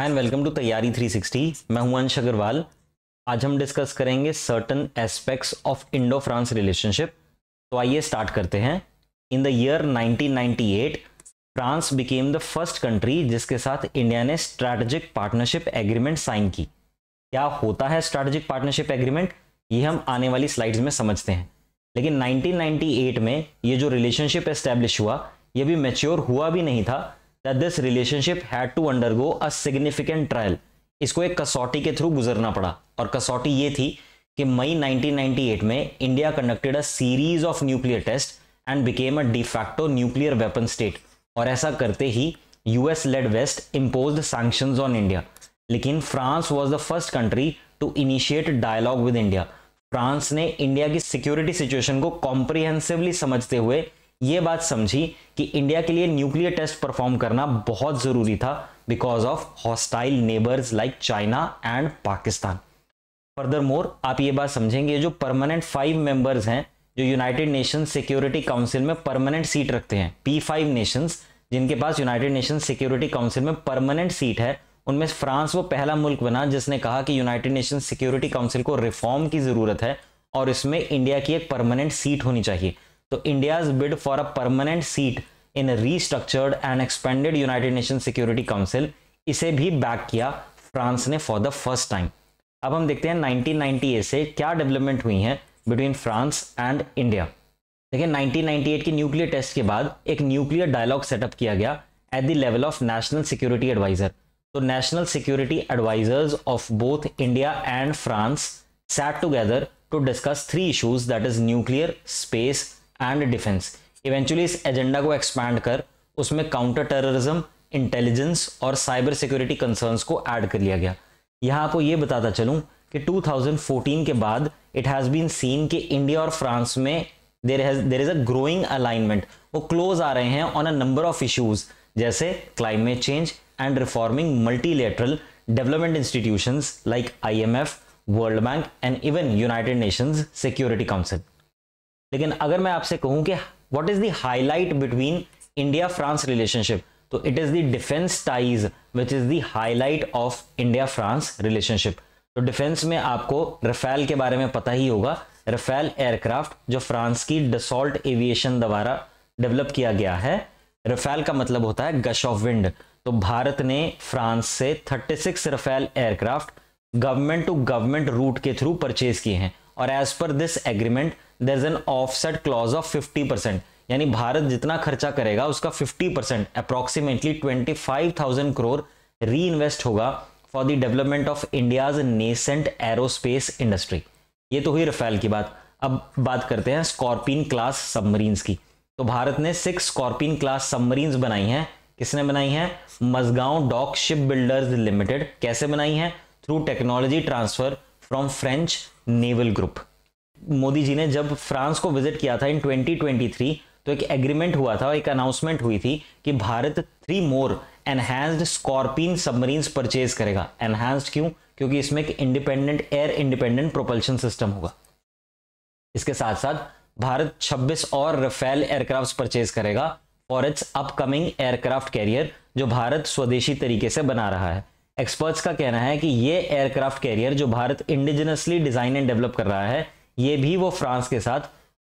and welcome to तैयारी 360 मैं हूं अंश अग्रवाल आज हम डिस्कस करेंगे certain aspects of Indo France relationship तो आइए स्टार्ट करते हैं in the year 1998 France became the first country जिसके साथ इंडिया ने स्ट्रैटेजिक पार्टनरशिप एग्रीमेंट साइन की क्या होता है स्ट्रैटेजिक पार्टनरशिप एग्रीमेंट ये हम आने वाली स्लाइड्स में समझते हैं लेकिन 1998 में ये जो रिलेशनशिप एस्टेब्लिश हुआ ये भी मेच्योर हुआ भी नहीं था that this relationship had to undergo a significant trial इसको एक कसौटी के थ्रू गुजरना पड़ा और कसौटी ये थी कि मई 1998 में India conducted a series of nuclear test and became a de facto nuclear weapon state और ऐसा करते ही US led West impose sanction on India लेकिन France was the first country to initiate dialogue with India France ने India की security situation को comprehensively समझते हुए ये बात समझी कि इंडिया के लिए न्यूक्लियर टेस्ट परफॉर्म करना बहुत जरूरी था because of hostile neighbours like China and Pakistan further more आप ये बात समझेंगे जो परमानेंट फाइव मेंबर्स हैं जो यूनाइटेड नेशन सिक्योरिटी काउंसिल में परमानेंट सीट रखते हैं पी फाइव नेशंस जिनके पास यूनाइटेड नेशन सिक्योरिटी काउंसिल में परमानेंट सीट है उनमें फ्रांस वो पहला मुल्क बना जिसने कहा कि यूनाइटेड नेशन सिक्योरिटी काउंसिल को रिफॉर्म की ज़रूरत है और इसमें इंडिया की एक परमानेंट सीट होनी चाहिए तो India's bid for a permanent seat in restructured and expanded United Nation Security Council इसे भी बैक किया फ्रांस ने फॉर द फर्स्ट टाइम अब हम देखते हैं 1998 से क्या डेवलपमेंट हुई है बिटवीन फ्रांस एंड इंडिया देखिए 1998 के न्यूक्लियर टेस्ट के बाद एक न्यूक्लियर डायलॉग सेटअप किया गया at the level of national security adviser तो national security advisers of both India and France sat together to discuss three issues that is nuclear space and defence eventually इस agenda को expand कर उसमें counter terrorism intelligence और cyber security concerns को add कर लिया गया यहाँ आपको ये बताता चलूँ कि 2014 के बाद इट हैज़ बीन सीन कि इंडिया और फ्रांस में there has there is a growing alignment वो क्लोज आ रहे हैं on a number of issues जैसे climate change and reforming multilateral development institutions like IMF World Bank and even United Nations Security Council लेकिन अगर मैं आपसे कहूं कि what is the highlight between India France relationship तो it is the defence ties which is the highlight of India France relationship तो defence में आपको रफेल के बारे में पता ही होगा रफेल एयरक्राफ्ट जो फ्रांस की डसॉल्ट एविएशन द्वारा डेवलप किया गया है रफेल का मतलब होता है गश ऑफ विंड तो भारत ने फ्रांस से 36 Rafale aircraft government to government route के थ्रू परचेज किए हैं और as per this agreement there is an offset clause of fifty percent यानी भारत जितना खर्चा करेगा उसका fifty percent approximately twenty five thousand crore reinvest होगा for the development of India's nascent aerospace industry ये तो हुई रफेल की बात अब बात करते हैं स्कॉर्पिन क्लास सबमरीन्स की तो भारत ने सिक्स स्कॉर्पिन क्लास सबमरीन्स बनाई हैं किसने बनाई हैं Mazagon dock ship builders limited कैसे बनाई हैं through technology transfer from French naval group Modi ji ने जब फ्रांस को विजिट किया था इन 2023 तो एक एग्रीमेंट हुआ था एक अनाउंसमेंट हुई थी कि Bharat three more enhanced Scorpene submarine purchase करेगा एनहैंस्ड क्यों क्योंकि इसमें एक independent air independent propulsion system होगा इसके साथ साथ भारत 26 और रफेल एयरक्राफ्ट परचेज करेगा for its upcoming aircraft carrier जो भारत स्वदेशी तरीके से बना रहा है एक्सपर्ट्स का कहना है कि ये एयरक्राफ्ट कैरियर जो Bharat indigenously design and develop कर रहा है ये भी वो फ्रांस के साथ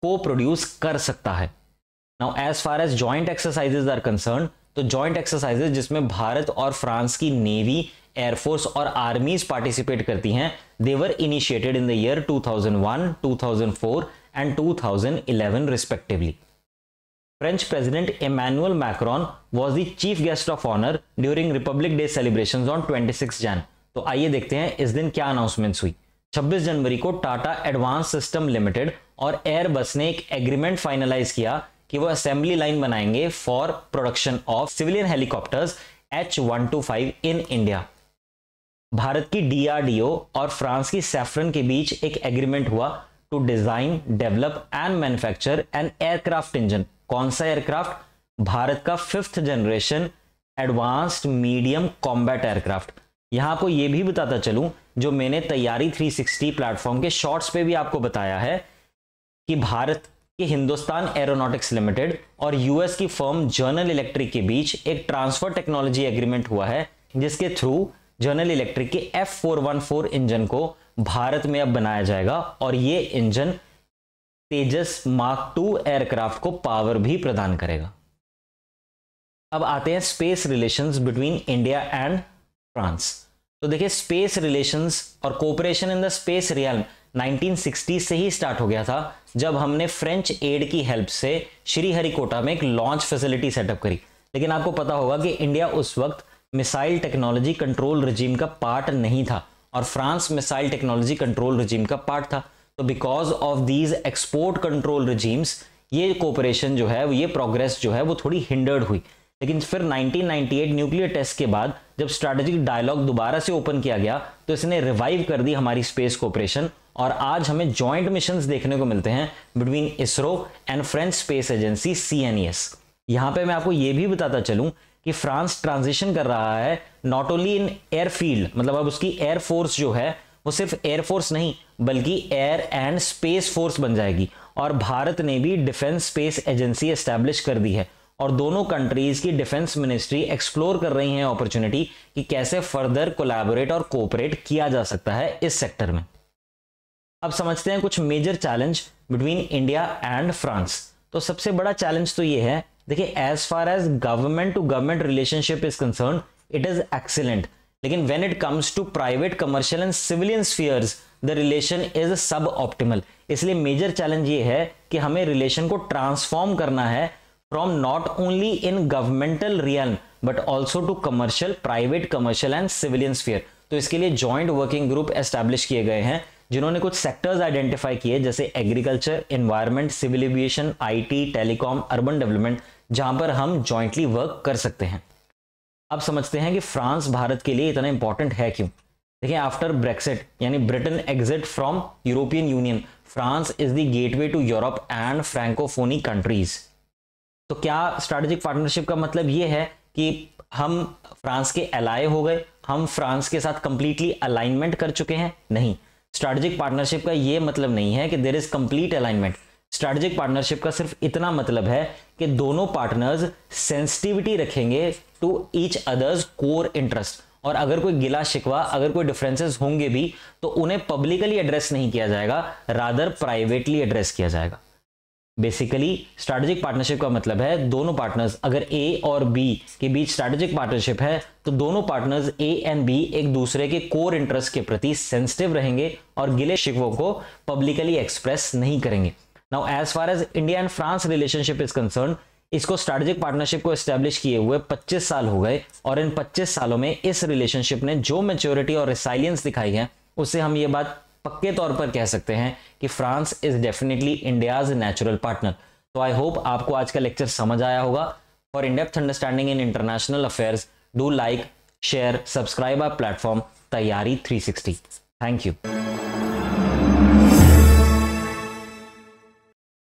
को प्रोड्यूस कर सकता है now as far as joint exercises are concern तो ज्वाइंट एक्सरसाइजेज जिसमें भारत और फ्रांस की नेवी एयरफोर्स और आर्मीज पार्टिसिपेट करती हैं they were initiated in the year 2001, 2004 and 2011 respectively French president Emmanuel Macron was the chief guest of honour during Republic Day celebrations on 26 Jan तो आइए देखते हैं इस दिन क्या अनाउंसमेंट्स हुई 26 जनवरी को टाटा एडवांस सिस्टम लिमिटेड और एयरबस ने एक एग्रीमेंट फाइनलाइज किया कि वो असेंबली लाइन बनाएंगे for production of civilian helicopters H one two five in India Bharat की डीआरडीओ और फ्रांस की सेफ्रन के बीच एक एग्रीमेंट हुआ to design develop and manufacture an aircraft engine कौन सा एयरक्राफ्ट भारत का fifth generation advanced medium combat aircraft यहाँ आपको ये भी बताता चलूँ जो मैंने तैयारी 360 प्लेटफॉर्म के शॉर्ट्स पे भी आपको बताया है कि भारत के हिंदुस्तान एरोनॉटिक्स लिमिटेड और यूएस की फर्म जर्नल इलेक्ट्रिक के बीच एक ट्रांसफर टेक्नोलॉजी एग्रीमेंट हुआ है जिसके थ्रू जर्नल इलेक्ट्रिक के फोर इंजन को भारत में अब बनाया जाएगा और ये engine Tejas mark two aircraft को पावर भी प्रदान करेगा अब आते हैं space relations between India and France तो देखिए स्पेस रिलेशंस और cooperation in the space realm 1960 से ही स्टार्ट हो गया था जब हमने फ्रेंच एड की हेल्प से श्रीहरिकोटा में एक लॉन्च फैसिलिटी सेटअप करी लेकिन आपको पता होगा कि इंडिया उस वक्त मिसाइल टेक्नोलॉजी कंट्रोल रजीम का पार्ट नहीं था और France missile technology control regime का पार्ट था तो because of these export control regimes ये कोऑपरेशन जो है वो ये प्रोग्रेस जो है वो थोड़ी हिंडर्ड हुई लेकिन फिर 1998 न्यूक्लियर टेस्ट के बाद जब स्ट्रैटेजिक डायलॉग दोबारा से ओपन किया गया तो इसने रिवाइव कर दी हमारी स्पेस कोऑपरेशन और आज हमें ज्वाइंट मिशंस देखने को मिलते हैं between ISRO and French space agency C N यहाँ मैं आपको ये भी बताता चलूं कि फ्रांस ट्रांजिशन कर रहा है नॉट ओनली इन एयरफील्ड मतलब अब उसकी एयरफोर्स जो है वो सिर्फ एयरफोर्स नहीं बल्कि एयर एंड स्पेस फोर्स बन जाएगी और भारत ने भी डिफेंस स्पेस एजेंसी एस्टैब्लिश कर दी है और दोनों कंट्रीज की डिफेंस मिनिस्ट्री एक्सप्लोर कर रही हैं अपॉर्चुनिटी कि कैसे फर्दर कोलैबोरेट और कोऑपरेट किया जा सकता है इस सेक्टर में अब समझते हैं कुछ major challenge between India and France तो सबसे बड़ा चैलेंज तो ये है देखिए as far as government to government relationship is concern it is excellent लेकिन when it comes to private commercial and civilian spheres the relation is suboptimal इसलिए major challenge ये है कि हमें रिलेशन को ट्रांसफॉर्म करना है from not only in governmental realm but also to commercial private commercial and civilian sphere तो इसके लिए ज्वाइंट वर्किंग ग्रुप एस्टेब्लिश किए गए हैं जिन्होंने कुछ सेक्टर्स आइडेंटिफाई किए जैसे agriculture environment civil aviation T telecom urban development जहां पर हम ज्वाइंटली वर्क कर सकते हैं अब समझते हैं कि फ्रांस भारत के लिए इतना इंपॉर्टेंट है क्यों देखिए आफ्टर ब्रेक्सिट यानी Britain exit from European Union France is the gateway to Europe and Francophonie countries तो क्या स्ट्रेटेजिक पार्टनरशिप का मतलब ये है कि हम फ्रांस के एलाय हो गए हम फ्रांस के साथ कंप्लीटली अलाइनमेंट कर चुके हैं नहीं स्ट्रेटेजिक पार्टनरशिप का ये मतलब नहीं है कि there is complete alignment strategic partnership का सिर्फ इतना मतलब है कि दोनों पार्टनर्स सेंसिटिविटी रखेंगे to each others core interest और अगर कोई गिला शिकवा अगर कोई डिफरेंसेस होंगे भी तो उन्हें पब्लिकली एड्रेस नहीं किया जाएगा रादर प्राइवेटली एड्रेस किया जाएगा बेसिकली स्ट्रैटेजिक पार्टनरशिप का मतलब है दोनों पार्टनर्स अगर ए और बी के बीच स्ट्रैटेजिक पार्टनरशिप है तो दोनों पार्टनर्स ए एंड बी एक दूसरे के कोर इंटरेस्ट के प्रति सेंसिटिव रहेंगे और गिले शिकवों को पब्लिकली एक्सप्रेस नहीं करेंगे now as far as India and France relationship is concern इसको स्ट्रैटेजिक पार्टनरशिप को एस्टेब्लिश किए हुए 25 साल हो गए और इन 25 सालों में इस रिलेशनशिप ने जो मेच्योरिटी और रिसाइलियंस दिखाई है उससे हम ये बात पक्के तौर पर कह सकते हैं कि France is definitely India's natural partner तो आई होप आपको आज का लेक्चर समझ आया होगा for in depth understanding in international affairs do like share subscribe our platform तैयारी 360 थैंक यू